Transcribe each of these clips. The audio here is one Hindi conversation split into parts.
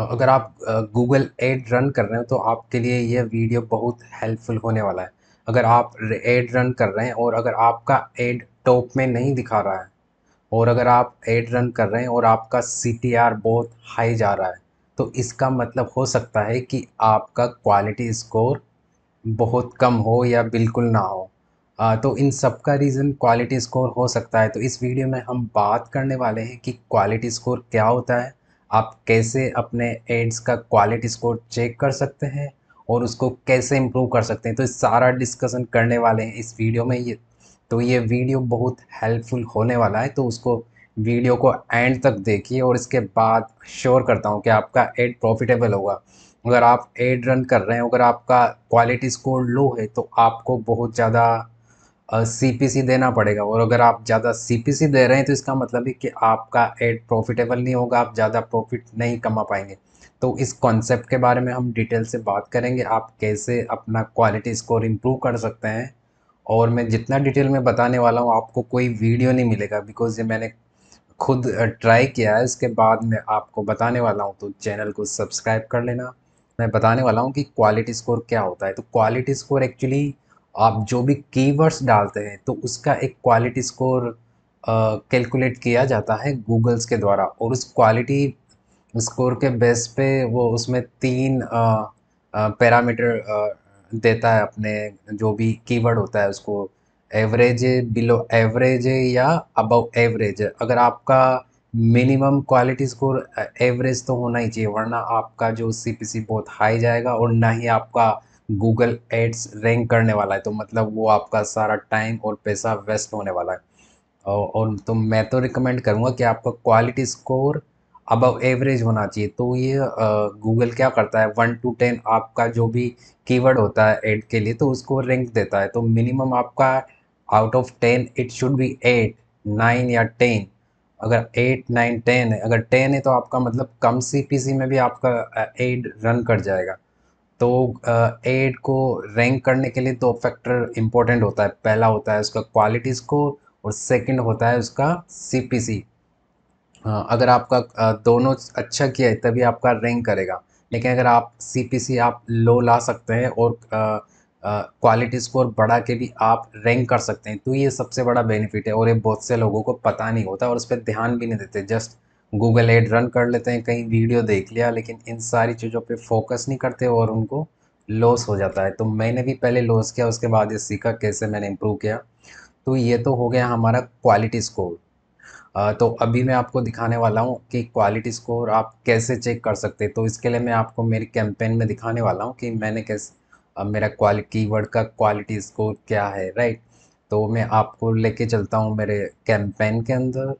अगर आप गूगल एड रन कर रहे हैं तो आपके लिए ये वीडियो बहुत हेल्पफुल होने वाला है अगर आप एड रन कर रहे हैं और अगर आपका एड टॉप में नहीं दिखा रहा है और अगर आप एड रन कर रहे हैं और आपका सी बहुत हाई जा रहा है तो इसका मतलब हो सकता है कि आपका क्वालिटी स्कोर बहुत कम हो या बिल्कुल ना हो आ, तो इन सब का रीज़न क्वालिटी स्कोर हो सकता है तो इस वीडियो में हम बात करने वाले हैं कि क्वालिटी स्कोर क्या होता है आप कैसे अपने एड्स का क्वालिटी स्कोर चेक कर सकते हैं और उसको कैसे इम्प्रूव कर सकते हैं तो सारा डिस्कशन करने वाले हैं इस वीडियो में ये तो ये वीडियो बहुत हेल्पफुल होने वाला है तो उसको वीडियो को एंड तक देखिए और इसके बाद श्योर करता हूँ कि आपका एड प्रॉफिटेबल होगा अगर आप एड रन कर रहे हैं अगर आपका क्वालिटी स्कोर लो है तो आपको बहुत ज़्यादा सीपीसी देना पड़ेगा और अगर आप ज़्यादा सीपीसी दे रहे हैं तो इसका मतलब है कि आपका एड प्रॉफिटेबल नहीं होगा आप ज़्यादा प्रॉफिट नहीं कमा पाएंगे तो इस कॉन्सेप्ट के बारे में हम डिटेल से बात करेंगे आप कैसे अपना क्वालिटी स्कोर इम्प्रूव कर सकते हैं और मैं जितना डिटेल में बताने वाला हूँ आपको कोई वीडियो नहीं मिलेगा बिकॉज ये मैंने खुद ट्राई किया है इसके बाद मैं आपको बताने वाला हूँ तो चैनल को सब्सक्राइब कर लेना मैं बताने वाला हूँ कि क्वालिटी स्कोर क्या होता है तो क्वालिटी स्कोर एक्चुअली आप जो भी कीवर्ड्स डालते हैं तो उसका एक क्वालिटी स्कोर कैलकुलेट किया जाता है गूगल्स के द्वारा और उस क्वालिटी स्कोर के बेस पे वो उसमें तीन पैरामीटर देता है अपने जो भी कीवर्ड होता है उसको एवरेज बिलो एवरेज या अबव एवरेज अगर आपका मिनिमम क्वालिटी स्कोर एवरेज तो होना ही चाहिए वरना आपका जो सी बहुत हाई जाएगा और ना ही आपका गूगल एड्स रैंक करने वाला है तो मतलब वो आपका सारा टाइम और पैसा वेस्ट होने वाला है और, और तो मैं तो रिकमेंड करूँगा कि आपका क्वालिटी स्कोर अबव एवरेज होना चाहिए तो ये गूगल क्या करता है वन टू टेन आपका जो भी कीवर्ड होता है एड के लिए तो उसको रैंक देता है तो मिनिमम आपका out of ten it should be eight nine या टेन अगर एट नाइन टेन है अगर टेन है तो आपका मतलब कम सी में भी आपका एड रन कर जाएगा तो एड को रैंक करने के लिए दो फैक्टर इम्पोर्टेंट होता है पहला होता है उसका क्वालिटी स्कोर और सेकंड होता है उसका सीपीसी अगर आपका दोनों अच्छा किया है तभी आपका रैंक करेगा लेकिन अगर आप सीपीसी आप लो ला सकते हैं और क्वालिटी स्कोर बढ़ा के भी आप रैंक कर सकते हैं तो ये सबसे बड़ा बेनिफिट है और ये बहुत से लोगों को पता नहीं होता और उस पर ध्यान भी नहीं देते जस्ट गूगल एड रन कर लेते हैं कहीं वीडियो देख लिया लेकिन इन सारी चीज़ों पे फोकस नहीं करते और उनको लॉस हो जाता है तो मैंने भी पहले लॉस किया उसके बाद ये सीखा कैसे मैंने इम्प्रूव किया तो ये तो हो गया हमारा क्वालिटी स्कोर तो अभी मैं आपको दिखाने वाला हूँ कि क्वालिटी स्कोर आप कैसे चेक कर सकते तो इसके लिए मैं आपको मेरी कैंपेन में दिखाने वाला हूँ कि मैंने कैसे मेरा क्वालिटी कीवर्ड का क्वालिटी स्कोर क्या है राइट तो मैं आपको लेके चलता हूँ मेरे कैंपेन के अंदर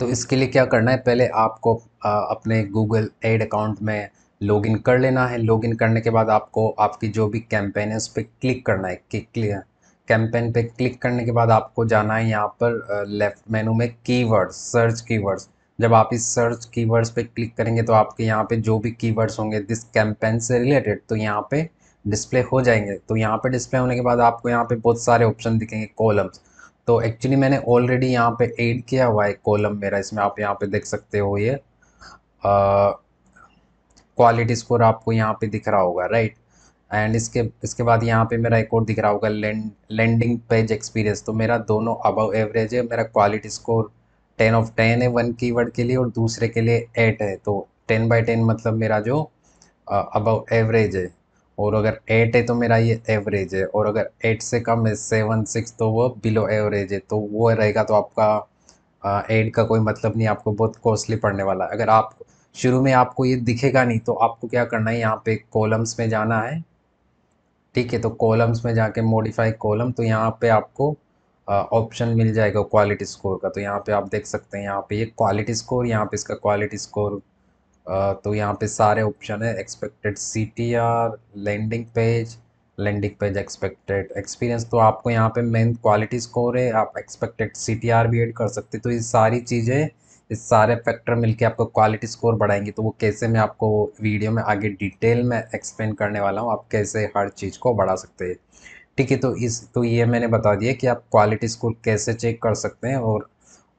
तो इसके लिए क्या करना है पहले आपको अपने गूगल एड अकाउंट में लॉगिन कर लेना है लॉगिन करने के बाद आपको आपकी जो भी कैंपेन है उस पर क्लिक करना है कि कैंपेन पे क्लिक करने के बाद आपको जाना है यहाँ पर लेफ्ट मेनू में कीवर्ड्स सर्च कीवर्ड्स जब आप इस सर्च कीवर्ड्स पे क्लिक करेंगे तो आपके यहाँ पे जो भी कीवर्ड्स होंगे दिस कैंपेन से रिलेटेड तो यहाँ पे डिस्प्ले हो जाएंगे तो यहाँ पे डिस्प्ले होने के बाद आपको यहाँ पे बहुत सारे ऑप्शन दिखेंगे कॉलम्स तो एक्चुअली मैंने ऑलरेडी यहाँ पे ऐड किया हुआ है कॉलम मेरा इसमें आप यहाँ पे देख सकते हो ये क्वालिटी स्कोर आपको यहाँ पे दिख रहा होगा राइट एंड इसके इसके बाद यहाँ पे मेरा एक और दिख रहा होगा लैंड लैंडिंग पेज एक्सपीरियंस तो मेरा दोनों अबव एवरेज है मेरा quality score ten of ten है वन कीवर्ड के लिए और दूसरे के लिए एट है तो टेन बाई टेन मतलब मेरा जो अबव एवरेज है और अगर एट है तो मेरा ये एवरेज है और अगर एट से कम है सेवन सिक्स तो वो बिलो एवरेज है तो वो रहेगा तो आपका एट का कोई मतलब नहीं आपको बहुत कॉस्टली पड़ने वाला है अगर आप शुरू में आपको ये दिखेगा नहीं तो आपको क्या करना है यहाँ पे कॉलम्स में जाना है ठीक है तो कॉलम्स में जाके मॉडिफाई कॉलम तो यहाँ पे आपको ऑप्शन मिल जाएगा क्वालिटी स्कोर का तो यहाँ पे आप देख सकते हैं यहाँ पे ये क्वालिटी स्कोर यहाँ पे इसका क्वालिटी स्कोर तो यहाँ पे सारे ऑप्शन है expected C T R landing page landing page expected experience तो आपको यहाँ पे मेन क्वालिटी स्कोर है आप एक्सपेक्टेड सी टी आर भी ऐड कर सकते तो ये सारी चीज़ें इस सारे फैक्टर मिलके आपको क्वालिटी स्कोर बढ़ाएंगे तो वो कैसे मैं आपको वीडियो में आगे डिटेल में एक्सप्लेन करने वाला हूँ आप कैसे हर चीज़ को बढ़ा सकते हैं ठीक है तो इस तो ये मैंने बता दिया कि आप क्वालिटी स्कोर कैसे चेक कर सकते हैं और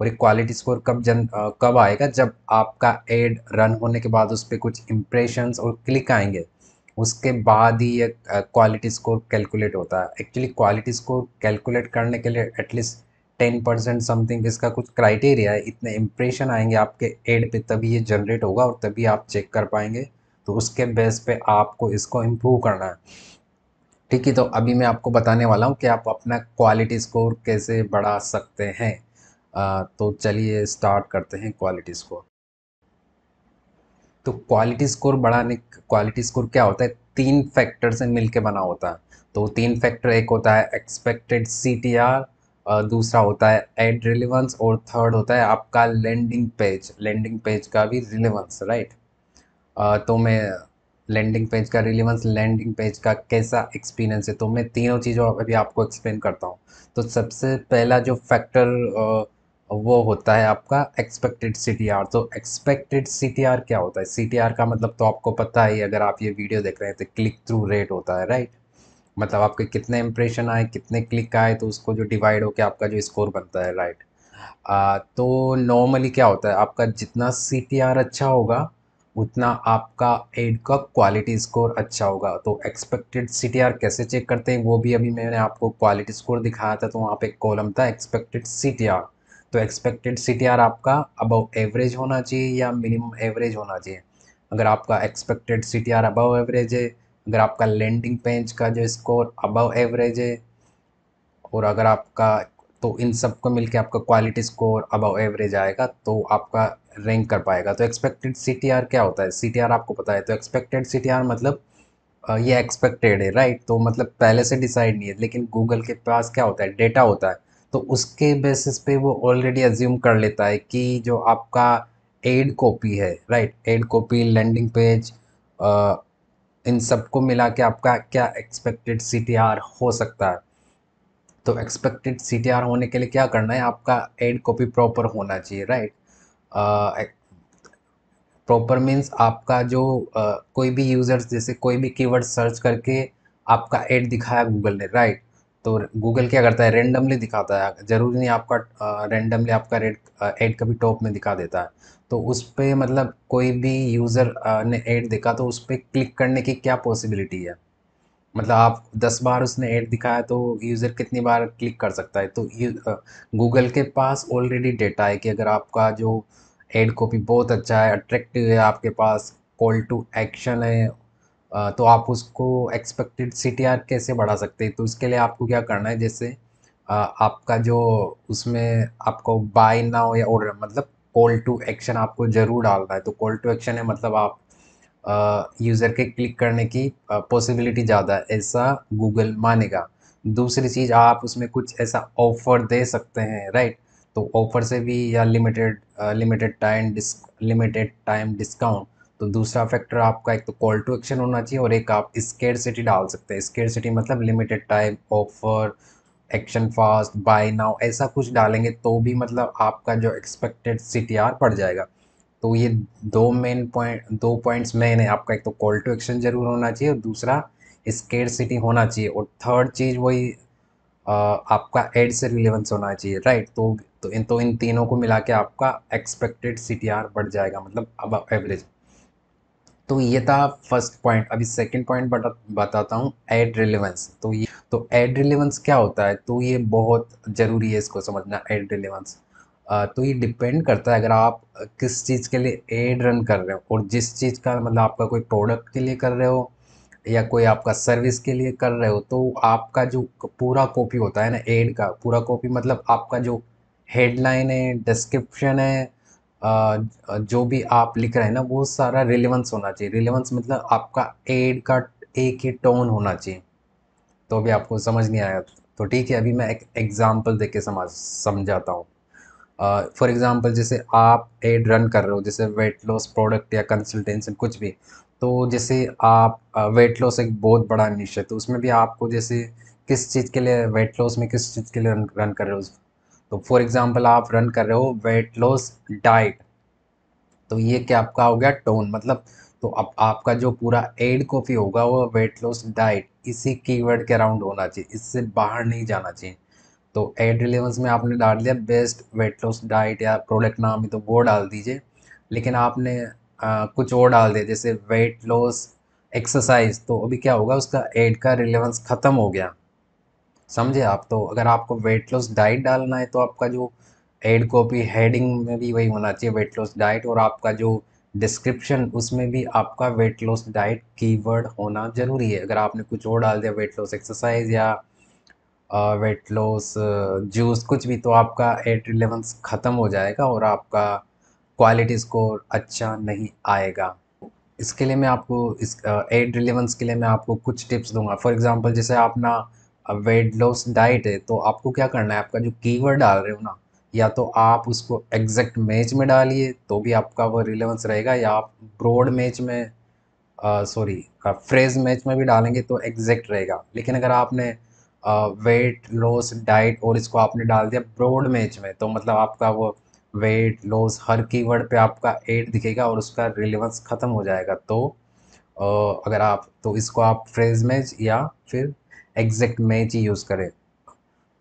और ये क्वालिटी स्कोर कब जन कब आएगा जब आपका एड रन होने के बाद उस पर कुछ इम्प्रेशंस और क्लिक आएंगे उसके बाद ही ये क्वालिटी स्कोर कैलकुलेट होता है एक्चुअली क्वालिटी स्कोर कैलकुलेट करने के लिए एटलीस्ट टेन परसेंट समथिंग इसका कुछ क्राइटेरिया है इतने इम्प्रेशन आएंगे आपके एड पे तभी ये जनरेट होगा और तभी आप चेक कर पाएंगे तो उसके बेस पे आपको इसको इम्प्रूव करना है ठीक है तो अभी मैं आपको बताने वाला हूँ कि आप अपना क्वालिटी स्कोर कैसे बढ़ा सकते हैं तो चलिए स्टार्ट करते हैं क्वालिटी स्कोर तो क्वालिटी स्कोर बढ़ाने क्वालिटी स्कोर क्या होता है तीन फैक्टर से मिलके बना होता है तो तीन फैक्टर एक होता है एक्सपेक्टेड सी दूसरा होता है एड रिलेवेंस और थर्ड होता है आपका लैंडिंग पेज लैंडिंग पेज का भी रिलेवेंस राइट तो मैं लैंडिंग पेज का रिलेवेंस लैंडिंग पेज का कैसा एक्सपीरियंस है तो मैं तीनों चीज़ों अभी आपको एक्सप्लेन करता हूँ तो सबसे पहला जो फैक्टर वो होता है आपका एक्सपेक्टेड सी टी आर तो एक्सपेक्टेड सी टी आर क्या होता है सी टी आर का मतलब तो आपको पता ही अगर आप ये वीडियो देख रहे हैं तो क्लिक थ्रू रेट होता है राइट मतलब आपके कितने इंप्रेशन आए कितने क्लिक आए तो उसको जो डिवाइड होकर आपका जो स्कोर बनता है राइट आ, तो नॉर्मली क्या होता है आपका जितना सी टी आर अच्छा होगा उतना आपका एड का क्वालिटी स्कोर अच्छा होगा तो एक्सपेक्टेड सी टी आर कैसे चेक करते हैं वो भी अभी मैंने आपको क्वालिटी स्कोर दिखाया था तो वहाँ पे कॉलम था एक्सपेक्टेड सी टी आर तो एक्सपेक्टेड सी आपका अबव एवरेज होना चाहिए या मिनिमम एवरेज होना चाहिए अगर आपका एक्सपेक्टेड सी टी एवरेज है अगर आपका लैंडिंग पेंच का जो स्कोर अबव एवरेज है और अगर आपका तो इन सब को मिल आपका क्वालिटी स्कोर अबव एवरेज आएगा तो आपका रैंक कर पाएगा तो एक्सपेक्टेड सी क्या होता है सी आपको पता है तो एक्सपेक्टेड सी मतलब ये एक्सपेक्टेड है राइट तो मतलब पहले से डिसाइड नहीं है लेकिन गूगल के पास क्या होता है डेटा होता है तो उसके बेसिस पे वो ऑलरेडी एज्यूम कर लेता है कि जो आपका एड कॉपी है right ad copy landing page इन सबको मिला के आपका क्या एक्सपेक्टेड सी हो सकता है तो एक्सपेक्टेड सी होने के लिए क्या करना है आपका एड कॉपी प्रॉपर होना चाहिए राइट प्रॉपर मीन्स आपका जो आ, कोई भी यूज़र्स जैसे कोई भी कीवर्ड सर्च करके आपका एड दिखाया गूगल ने राइट तो गूगल क्या करता है रेंडमली दिखाता है ज़रूरी नहीं आपका रेंडमली आपका रेड एड कभी टॉप में दिखा देता है तो उस पर मतलब कोई भी यूज़र ने एड देखा तो उस पर क्लिक करने की क्या पॉसिबिलिटी है मतलब आप दस बार उसने ऐड दिखाया तो यूज़र कितनी बार क्लिक कर सकता है तो गूगल के पास ऑलरेडी डेटा है कि अगर आपका जो एड कॉपी बहुत अच्छा है अट्रैक्टिव है आपके पास कॉल टू एक्शन है तो आप उसको एक्सपेक्टेड सी कैसे बढ़ा सकते हैं तो इसके लिए आपको क्या करना है जैसे आपका जो उसमें आपको बाय नाउ या ऑर्डर मतलब कॉल टू एक्शन आपको ज़रूर डालना है तो कॉल टू एक्शन है मतलब आप यूज़र के क्लिक करने की पॉसिबिलिटी ज़्यादा है ऐसा गूगल मानेगा दूसरी चीज़ आप उसमें कुछ ऐसा ऑफ़र दे सकते हैं राइट तो ऑफ़र से भी या limited limited time disc limited time discount तो दूसरा फैक्टर आपका एक तो कॉल टू एक्शन होना चाहिए और एक आप स्केयर सिटी डाल सकते हैं स्केयर सिटी मतलब limited time offer action fast buy now ऐसा कुछ डालेंगे तो भी मतलब आपका जो एक्सपेक्टेड सी पड़ जाएगा तो ये दो मेन पॉइंट दो पॉइंट्स मेन है आपका एक तो कॉल टू एक्शन जरूर होना चाहिए और दूसरा स्केयर सिटी होना चाहिए और थर्ड चीज़ वही आपका एड से रिलेवेंस होना चाहिए राइट तो तो इन तो इन तीनों को मिला के आपका एक्सपेक्टेड सी बढ़ जाएगा मतलब अब एवरेज तो ये था फर्स्ट पॉइंट अभी सेकंड पॉइंट बता, बताता हूँ एड रिलेवेंस तो ये तो एड रिलेवेंस क्या होता है तो ये बहुत ज़रूरी है इसको समझना एड रिलेवेंस तो ये डिपेंड करता है अगर आप किस चीज़ के लिए एड रन कर रहे हो और जिस चीज़ का मतलब आपका कोई प्रोडक्ट के लिए कर रहे हो या कोई आपका सर्विस के लिए कर रहे हो तो आपका जो पूरा कॉपी होता है ना एड का पूरा कॉपी मतलब आपका जो हेडलाइन है डिस्क्रिप्शन है जो भी आप लिख रहे हैं ना वो सारा रिलेवेंस होना चाहिए रिलेवेंस मतलब आपका एड का एक ही टोन होना चाहिए तो अभी आपको समझ नहीं आया तो ठीक है अभी मैं एक एग्ज़ाम्पल दे के समझ समझाता हूँ फॉर एग्ज़ाम्पल जैसे आप एड रन कर रहे हो जैसे वेट लॉस प्रोडक्ट या कंसल्टेंसी कुछ भी तो जैसे आप वेट लॉस एक बहुत बड़ा निश्चय तो उसमें भी आपको जैसे किस चीज़ के लिए वेट लॉस में किस चीज़ के लिए रन रन कर रहे हो तो फॉर एग्जांपल आप रन कर रहे हो वेट लॉस डाइट तो ये क्या आपका हो गया टोन मतलब तो अब आपका जो पूरा एड कॉपी होगा वो वेट लॉस डाइट इसी कीवर्ड के अराउंड होना चाहिए इससे बाहर नहीं जाना चाहिए तो एड रिलेवेंस में आपने डाल दिया बेस्ट वेट लॉस डाइट या प्रोडक्ट नाम ही तो वो डाल दीजिए लेकिन आपने आ, कुछ और डाल दिया जैसे वेट लॉस एक्सरसाइज तो अभी क्या होगा उसका एड का रिलेवेंस ख़त्म हो गया समझे आप तो अगर आपको वेट लॉस डाइट डालना है तो आपका जो एड कॉपी हेडिंग में भी वही होना चाहिए वेट लॉस डाइट और आपका जो डिस्क्रिप्शन उसमें भी आपका वेट लॉस डाइट कीवर्ड होना ज़रूरी है अगर आपने कुछ और डाल दिया वेट लॉस एक्सरसाइज या वेट लॉस जूस कुछ भी तो आपका एट रिलेवेंस ख़त्म हो जाएगा और आपका क्वालिटी स्कोर अच्छा नहीं आएगा इसके लिए मैं आपको इस एड रिलेवेंस के लिए मैं आपको कुछ टिप्स दूंगा फॉर एग्जांपल जैसे आप ना वेट लॉस डाइट है तो आपको क्या करना है आपका जो कीवर्ड डाल रहे हो ना या तो आप उसको एग्जैक्ट मैच में डालिए तो भी आपका वो रिलेवेंस रहेगा या आप ब्रॉड मैच में सॉरी फ्रेज मैच में भी डालेंगे तो एग्जैक्ट रहेगा लेकिन अगर आपने वेट लॉस डाइट और इसको आपने डाल दिया ब्रॉड मैच में तो मतलब आपका वो वेट लॉस हर कीवर्ड पे आपका एड दिखेगा और उसका रिलेवेंस ख़त्म हो जाएगा तो अगर आप तो इसको आप फ्रेज मैच या फिर एग्जैक्ट मैच ही यूज़ करें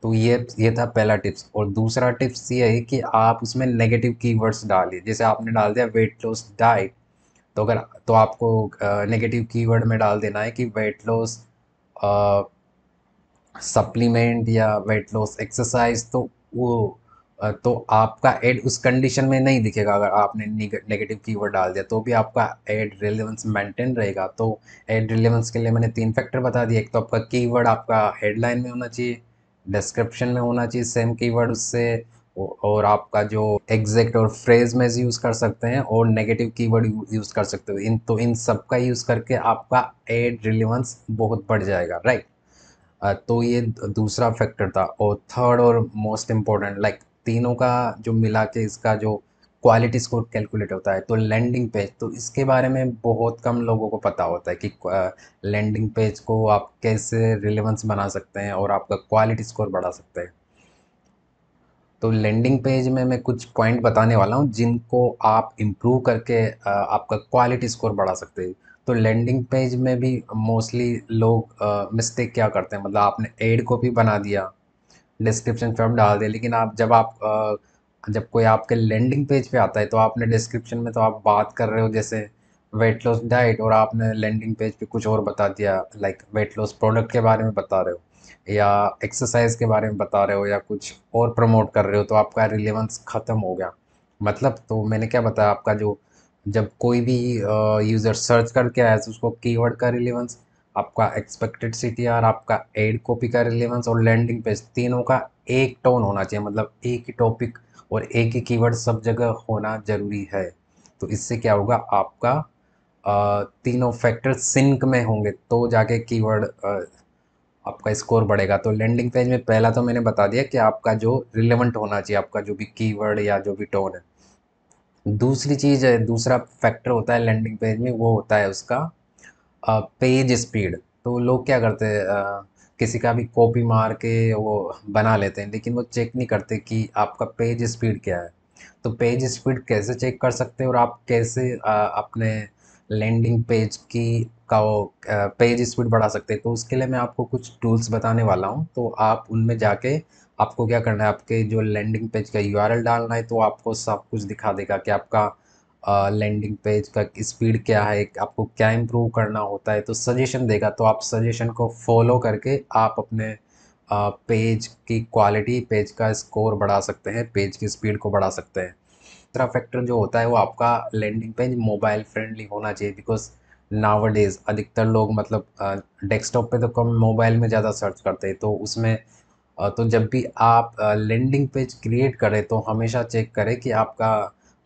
तो ये ये था पहला टिप्स और दूसरा टिप्स ये है कि आप उसमें नेगेटिव कीवर्ड्स डालिए जैसे आपने डाल दिया वेट लॉस डाइट तो अगर तो आपको नेगेटिव कीवर्ड में डाल देना है कि वेट लॉस सप्लीमेंट या वेट लॉस एक्सरसाइज तो वो तो आपका एड उस कंडीशन में नहीं दिखेगा अगर आपने नेगेटिव कीवर्ड डाल दिया तो भी आपका एड रिलेवेंस मेंटेन रहेगा तो एड रिलेवेंस के लिए मैंने तीन फैक्टर बता दिए एक तो आपका कीवर्ड आपका हेडलाइन में होना चाहिए डिस्क्रिप्शन में होना चाहिए सेम कीवर्ड उससे और आपका जो एग्जैक्ट और फ्रेज में यूज़ कर सकते हैं और नेगेटिव कीवर्ड यूज़ कर सकते हो इन तो इन सब का यूज़ करके आपका एड रिलेवेंस बहुत बढ़ जाएगा राइट तो ये दूसरा फैक्टर था और थर्ड और मोस्ट इम्पोर्टेंट लाइक तीनों का जो मिला के इसका जो क्वालिटी स्कोर कैलकुलेट होता है तो लैंडिंग पेज तो इसके बारे में बहुत कम लोगों को पता होता है कि लैंडिंग पेज को आप कैसे रिलेवेंस बना सकते हैं और आपका क्वालिटी स्कोर बढ़ा सकते हैं तो लैंडिंग पेज में मैं कुछ पॉइंट बताने वाला हूँ जिनको आप इम्प्रूव करके आपका क्वालिटी स्कोर बढ़ा सकते हैं तो लैंडिंग पेज में भी मोस्टली लोग मिस्टेक क्या करते हैं मतलब आपने एड कॉपी बना दिया डिस्क्रिप्शन पे हम डाल दें लेकिन आप जब आप जब कोई आपके लैंडिंग पेज पे आता है तो आपने डिस्क्रिप्शन में तो आप बात कर रहे हो जैसे वेट लॉस डाइट और आपने लैंडिंग पेज पे कुछ और बता दिया लाइक वेट लॉस प्रोडक्ट के बारे में बता रहे हो या एक्सरसाइज के बारे में बता रहे हो या कुछ और प्रमोट कर रहे हो तो आपका रिलेवेंस ख़त्म हो गया मतलब तो मैंने क्या बताया आपका जो जब कोई भी यूज़र सर्च करके आया तो उसको कीवर्ड का रिलेवेंस आपका एक्सपेक्टेड सी टी आर आपका एड कॉपी का रिलेवेंस और लैंडिंग पेज तीनों का एक टोन होना चाहिए मतलब एक ही टॉपिक और एक ही कीवर्ड सब जगह होना ज़रूरी है तो इससे क्या होगा आपका तीनों फैक्टर सिंक में होंगे तो जाके कीवर्ड आपका स्कोर बढ़ेगा तो लैंडिंग पेज में पहला तो मैंने बता दिया कि आपका जो रिलेवेंट होना चाहिए आपका जो भी कीवर्ड या जो भी टोन है दूसरी चीज़ है दूसरा फैक्टर होता है लैंडिंग पेज में वो होता है उसका पेज स्पीड तो लोग क्या करते हैं किसी का भी कॉपी मार के वो बना लेते हैं लेकिन वो चेक नहीं करते कि आपका पेज स्पीड क्या है तो पेज स्पीड कैसे चेक कर सकते हैं और आप कैसे आ, अपने लैंडिंग पेज की का वो पेज स्पीड बढ़ा सकते हैं तो उसके लिए मैं आपको कुछ टूल्स बताने वाला हूँ तो आप उनमें जाके आपको क्या करना है आपके जो लैंडिंग पेज का यू डालना है तो आपको सब कुछ दिखा देगा कि आपका लैंडिंग पेज का स्पीड क्या है आपको क्या इम्प्रूव करना होता है तो सजेशन देगा तो आप सजेशन को फॉलो करके आप अपने पेज की क्वालिटी पेज का स्कोर बढ़ा सकते हैं पेज की स्पीड को बढ़ा सकते हैं तीसरा फैक्टर जो होता है वो आपका लैंडिंग पेज मोबाइल फ्रेंडली होना चाहिए बिकॉज नावर डेज अधिकतर लोग मतलब डेस्कटॉप पे तो कम मोबाइल में ज़्यादा सर्च करते हैं तो उसमें तो जब भी आप लैंडिंग पेज क्रिएट करें तो हमेशा चेक करें कि आपका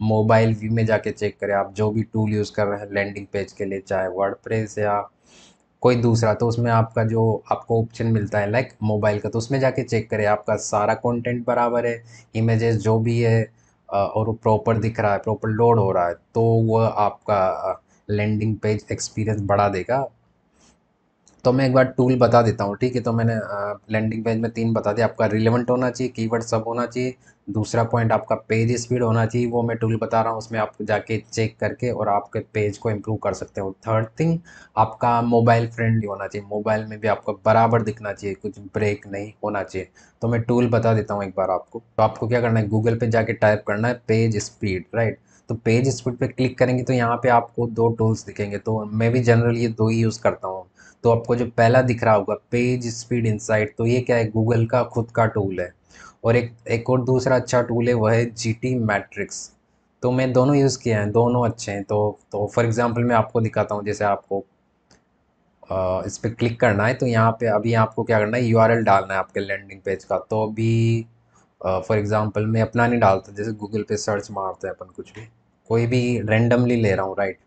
मोबाइल व्यू में जाके चेक करें आप जो भी टूल यूज़ कर रहे हैं लैंडिंग पेज के लिए चाहे वर्ड या कोई दूसरा तो उसमें आपका जो आपको ऑप्शन मिलता है लाइक मोबाइल का तो उसमें जाके चेक करें आपका सारा कंटेंट बराबर है इमेजेस जो भी है और वो प्रॉपर दिख रहा है प्रॉपर लोड हो रहा है तो वह आपका लैंडिंग पेज एक्सपीरियंस बढ़ा देगा तो मैं एक बार टूल बता देता हूँ ठीक है तो मैंने लैंडिंग पेज में तीन बता दिया आपका रिलेवेंट होना चाहिए कीवर्ड सब होना चाहिए दूसरा पॉइंट आपका पेज स्पीड होना चाहिए वो मैं टूल बता रहा हूँ उसमें आप जाके चेक करके और आपके पेज को इम्प्रूव कर सकते हो थर्ड थिंग आपका मोबाइल फ्रेंडली होना चाहिए मोबाइल में भी आपको बराबर दिखना चाहिए कुछ ब्रेक नहीं होना चाहिए तो मैं टूल बता देता हूँ एक बार आपको तो आपको क्या करना है गूगल पर जाके टाइप करना है पेज स्पीड राइट तो पेज स्पीड पे क्लिक करेंगे तो यहाँ पे आपको दो टूल्स दिखेंगे तो मैं भी जनरली ये दो ही यूज़ करता हूँ तो आपको जो पहला दिख रहा होगा पेज स्पीड इनसाइट तो ये क्या है गूगल का खुद का टूल है और एक एक और दूसरा अच्छा टूल है वह है जी टी मैट्रिक्स तो मैं दोनों यूज़ किए हैं दोनों अच्छे हैं तो तो फॉर एग्ज़ाम्पल मैं आपको दिखाता हूँ जैसे आपको आ, इस पर क्लिक करना है तो यहाँ पे अभी आपको क्या करना है यूआरएल डालना है आपके लैंडिंग पेज का तो अभी फॉर एग्ज़ाम्पल मैं अपना नहीं डालता जैसे गूगल पे सर्च मारते हैं अपन कुछ भी कोई भी रेंडमली ले रहा हूँ राइट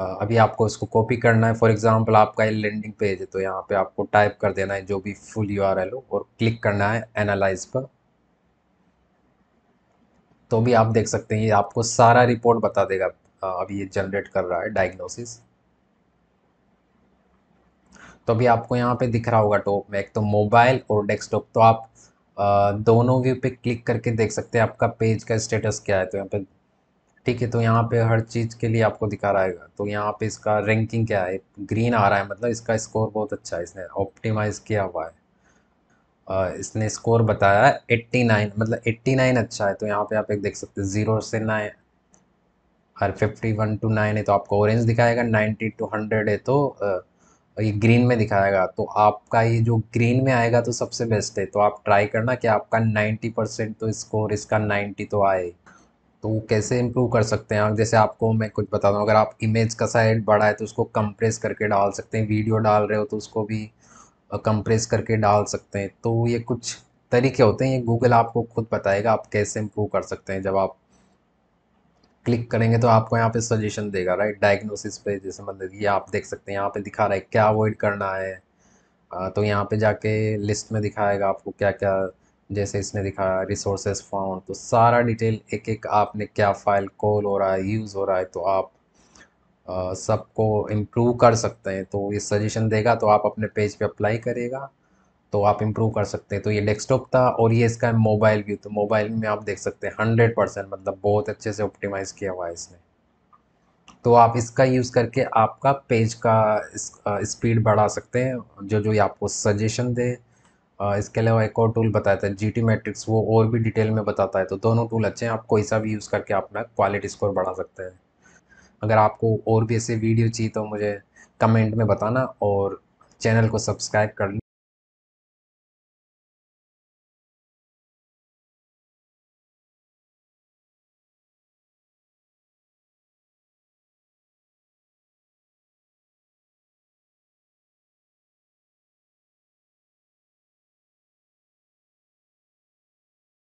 अभी आपको इसको कॉपी करना है फॉर एग्जांपल आपका ये लैंडिंग पेज है तो यहाँ पे आपको टाइप कर देना है जो भी फुल यू आर हो और क्लिक करना है एनालाइज पर तो भी आप देख सकते हैं ये आपको सारा रिपोर्ट बता देगा अभी ये जनरेट कर रहा है डायग्नोसिस तो अभी आपको यहाँ पे दिख रहा होगा टॉप में एक तो मोबाइल और डेस्कटॉप तो आप दोनों व्यू पे क्लिक करके देख सकते हैं आपका पेज का स्टेटस क्या है तो यहाँ पे ठीक है तो यहाँ पे हर चीज़ के लिए आपको दिखा रहा है तो यहाँ पे इसका रैंकिंग क्या है ग्रीन आ रहा है मतलब इसका स्कोर बहुत अच्छा है इसने ऑप्टिमाइज़ किया हुआ है आ, इसने स्कोर बताया है एट्टी नाइन मतलब एट्टी नाइन अच्छा है तो यहाँ पे आप एक देख सकते हैं ज़ीरो से नाइन और फिफ्टी वन टू नाइन है तो आपको ऑरेंज दिखाएगा नाइन्टी टू हंड्रेड है तो आ, ये ग्रीन में दिखाएगा तो आपका ये जो ग्रीन में आएगा तो सबसे बेस्ट है तो आप ट्राई करना कि आपका नाइन्टी परसेंट तो स्कोर इसका नाइन्टी तो आए तो कैसे इम्प्रूव कर सकते हैं जैसे आपको मैं कुछ बता दूँ अगर आप इमेज का साइड बड़ा है तो उसको कंप्रेस करके डाल सकते हैं वीडियो डाल रहे हो तो उसको भी कंप्रेस करके डाल सकते हैं तो ये कुछ तरीके होते हैं ये गूगल आपको खुद बताएगा आप कैसे इम्प्रूव कर सकते हैं जब आप क्लिक करेंगे तो आपको यहाँ पे सजेशन देगा राइट डायग्नोसिस पे जैसे मतलब ये आप देख सकते हैं यहाँ पे दिखा रहा है क्या अवॉइड करना है तो यहाँ पे जाके लिस्ट में दिखाएगा आपको क्या क्या जैसे इसने दिखाया रिसोर्सेज फाउंड तो सारा डिटेल एक एक आपने क्या फ़ाइल कॉल हो रहा है यूज़ हो रहा है तो आप सबको इम्प्रूव कर सकते हैं तो ये सजेशन देगा तो आप अपने पेज पे अप्लाई करेगा तो आप इम्प्रूव कर सकते हैं तो ये डेस्कटॉप था और ये इसका मोबाइल व्यू तो मोबाइल में आप देख सकते हैं हंड्रेड परसेंट मतलब बहुत अच्छे से ऑप्टिमाइज़ किया हुआ है इसने तो आप इसका यूज़ करके आपका पेज का स्पीड बढ़ा सकते हैं जो जो ये आपको सजेशन दे इसके अलावा एक और टूल बताया था जी टी मैट्रिक्स वो और भी डिटेल में बताता है तो दोनों टूल अच्छे हैं आप कोई सा भी यूज़ करके अपना क्वालिटी स्कोर बढ़ा सकते हैं अगर आपको और भी ऐसे वीडियो चाहिए तो मुझे कमेंट में बताना और चैनल को सब्सक्राइब कर